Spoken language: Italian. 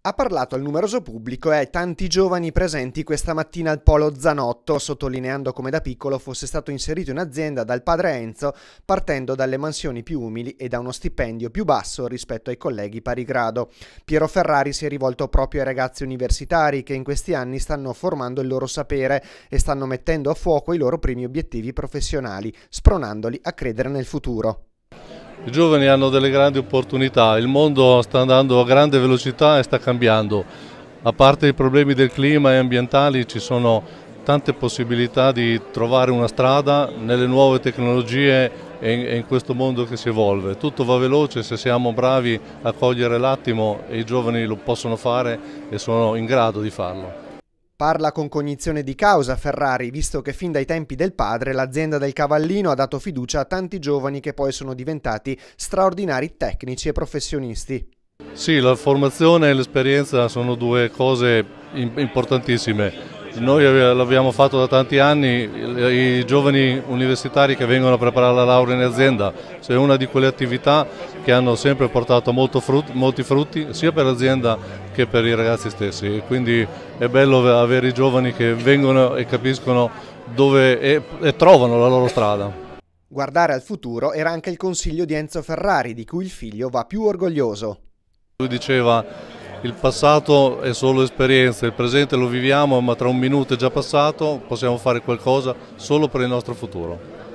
Ha parlato al numeroso pubblico e ai tanti giovani presenti questa mattina al Polo Zanotto, sottolineando come da piccolo fosse stato inserito in azienda dal padre Enzo, partendo dalle mansioni più umili e da uno stipendio più basso rispetto ai colleghi pari grado. Piero Ferrari si è rivolto proprio ai ragazzi universitari che in questi anni stanno formando il loro sapere e stanno mettendo a fuoco i loro primi obiettivi professionali, spronandoli a credere nel futuro. I giovani hanno delle grandi opportunità, il mondo sta andando a grande velocità e sta cambiando. A parte i problemi del clima e ambientali ci sono tante possibilità di trovare una strada nelle nuove tecnologie e in questo mondo che si evolve. Tutto va veloce se siamo bravi a cogliere l'attimo e i giovani lo possono fare e sono in grado di farlo. Parla con cognizione di causa Ferrari, visto che fin dai tempi del padre l'azienda del cavallino ha dato fiducia a tanti giovani che poi sono diventati straordinari tecnici e professionisti. Sì, la formazione e l'esperienza sono due cose importantissime noi l'abbiamo fatto da tanti anni, i giovani universitari che vengono a preparare la laurea in azienda, cioè una di quelle attività che hanno sempre portato frut, molti frutti sia per l'azienda che per i ragazzi stessi, quindi è bello avere i giovani che vengono e capiscono dove e, e trovano la loro strada. Guardare al futuro era anche il consiglio di Enzo Ferrari, di cui il figlio va più orgoglioso. Lui diceva il passato è solo esperienza, il presente lo viviamo ma tra un minuto è già passato, possiamo fare qualcosa solo per il nostro futuro.